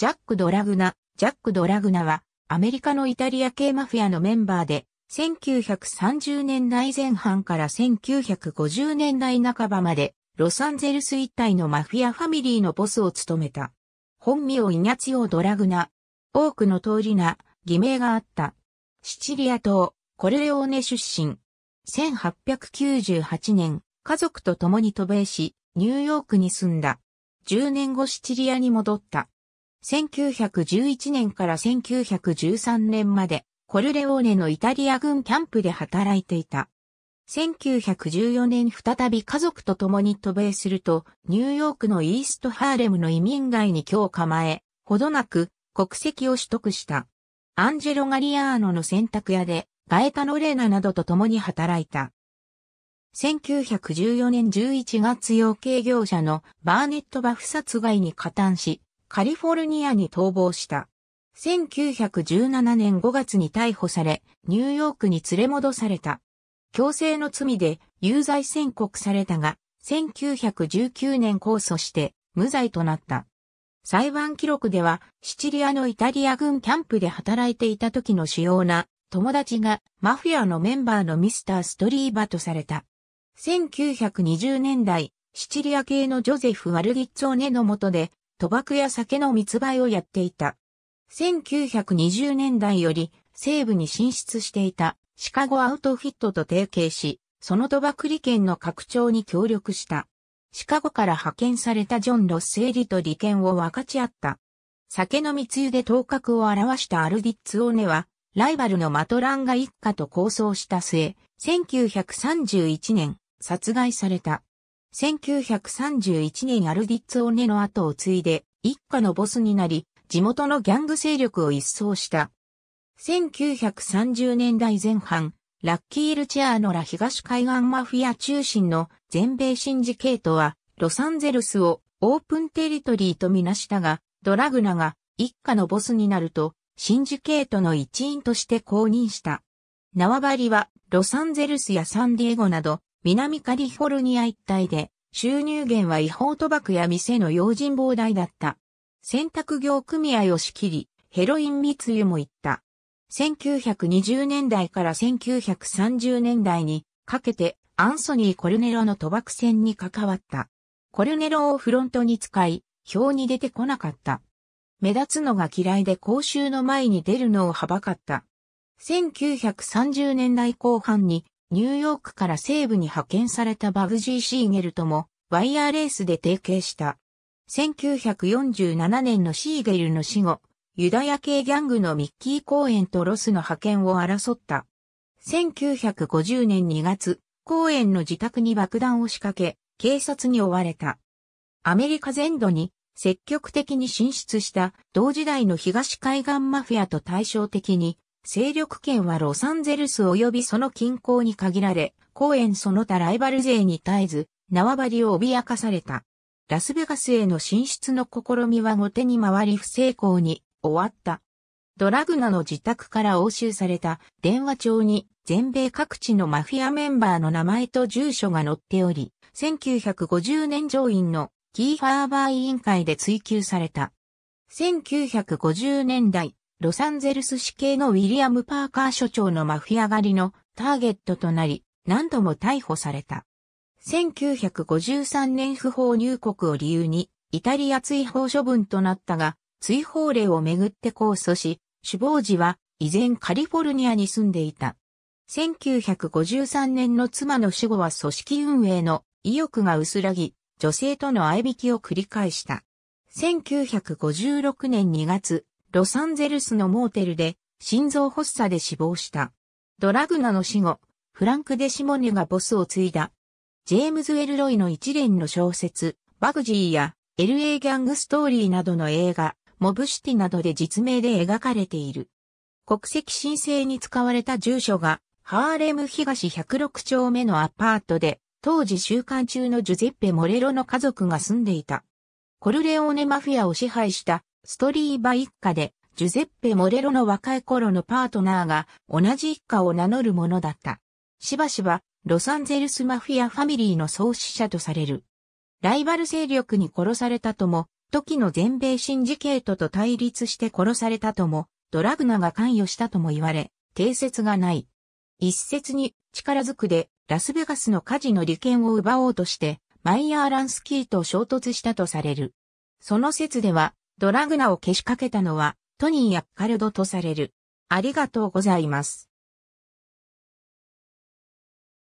ジャック・ドラグナ。ジャック・ドラグナは、アメリカのイタリア系マフィアのメンバーで、1930年代前半から1950年代半ばまで、ロサンゼルス一帯のマフィアファミリーのボスを務めた。本名イニャツヨ・オ・ドラグナ。多くの通りな、偽名があった。シチリア島、コルレオーネ出身。1898年、家族と共に渡米し、ニューヨークに住んだ。10年後シチリアに戻った。1911年から1913年まで、コルレオーネのイタリア軍キャンプで働いていた。1914年再び家族と共に渡米すると、ニューヨークのイーストハーレムの移民街に今日構え、ほどなく国籍を取得した。アンジェロ・ガリアーノの洗濯屋で、ガエタノ・レーナなどと共に働いた。1914年11月養鶏業者のバーネット・バフ殺害に加担し、カリフォルニアに逃亡した。1917年5月に逮捕され、ニューヨークに連れ戻された。強制の罪で有罪宣告されたが、1919年控訴して無罪となった。裁判記録では、シチリアのイタリア軍キャンプで働いていた時の主要な友達がマフィアのメンバーのミスター・ストリーバとされた。1920年代、シチリア系のジョゼフ・ワルギッツォーネの下で賭博や酒の密売をやっていた。1920年代より西部に進出していたシカゴアウトフィットと提携し、その賭博利権の拡張に協力した。シカゴから派遣されたジョン・ロッセーリと利権を分かち合った。酒の密輸で頭角を表したアルディッツ・オーネは、ライバルのマトランガ一家と抗争した末、1931年、殺害された。1931年アルディッツ・オネの後を継いで、一家のボスになり、地元のギャング勢力を一掃した。1930年代前半、ラッキー・ルチアーノラ東海岸マフィア中心の全米シンジケートは、ロサンゼルスをオープンテリトリーとみなしたが、ドラグナが一家のボスになると、シンジケートの一員として公認した。縄張りは、ロサンゼルスやサンディエゴなど、南カリフォルニア一帯で、収入源は違法賭博や店の用心膨大だった。洗濯業組合を仕切り、ヘロイン密輸も行った。1920年代から1930年代にかけてアンソニー・コルネロの賭博船に関わった。コルネロをフロントに使い、表に出てこなかった。目立つのが嫌いで公衆の前に出るのをはばかった。1930年代後半にニューヨークから西部に派遣されたバグジー・シーゲルともワイヤーレースで提携した。1947年のシーゲルの死後、ユダヤ系ギャングのミッキー・公園とロスの派遣を争った。1950年2月、公園の自宅に爆弾を仕掛け、警察に追われた。アメリカ全土に積極的に進出した同時代の東海岸マフィアと対照的に勢力圏はロサンゼルス及びその近郊に限られ、公園その他ライバル勢に絶えず、縄張りを脅かされた。ラスベガスへの進出の試みは後手に回り不成功に終わった。ドラグナの自宅から押収された電話帳に全米各地のマフィアメンバーの名前と住所が載っており、1950年上院のキーファーバー委員会で追及された。1950年代、ロサンゼルス市警のウィリアム・パーカー所長のマフィア狩りのターゲットとなり、何度も逮捕された。1953年不法入国を理由に、イタリア追放処分となったが、追放令をめぐって控訴し、首謀時は依然カリフォルニアに住んでいた。1953年の妻の死後は組織運営の意欲が薄らぎ、女性との相引きを繰り返した。1956年2月、ロサンゼルスのモーテルで心臓発作で死亡した。ドラグナの死後、フランク・デシモュがボスを継いだ。ジェームズ・エルロイの一連の小説、バグジーや LA ギャングストーリーなどの映画、モブシティなどで実名で描かれている。国籍申請に使われた住所が、ハーレム東106丁目のアパートで、当時収監中のジュゼッペ・モレロの家族が住んでいた。コルレオーネマフィアを支配したストリーバ一家で、ジュゼッペ・モレロの若い頃のパートナーが同じ一家を名乗るものだった。しばしば、ロサンゼルスマフィアファミリーの創始者とされる。ライバル勢力に殺されたとも、時の全米シンジケートと対立して殺されたとも、ドラグナが関与したとも言われ、定説がない。一説に力ずくでラスベガスの火事の利権を奪おうとして、マイヤー・ランスキーと衝突したとされる。その説では、ドラグナをけしかけたのは、トニー・ヤッカルドとされる。ありがとうございます。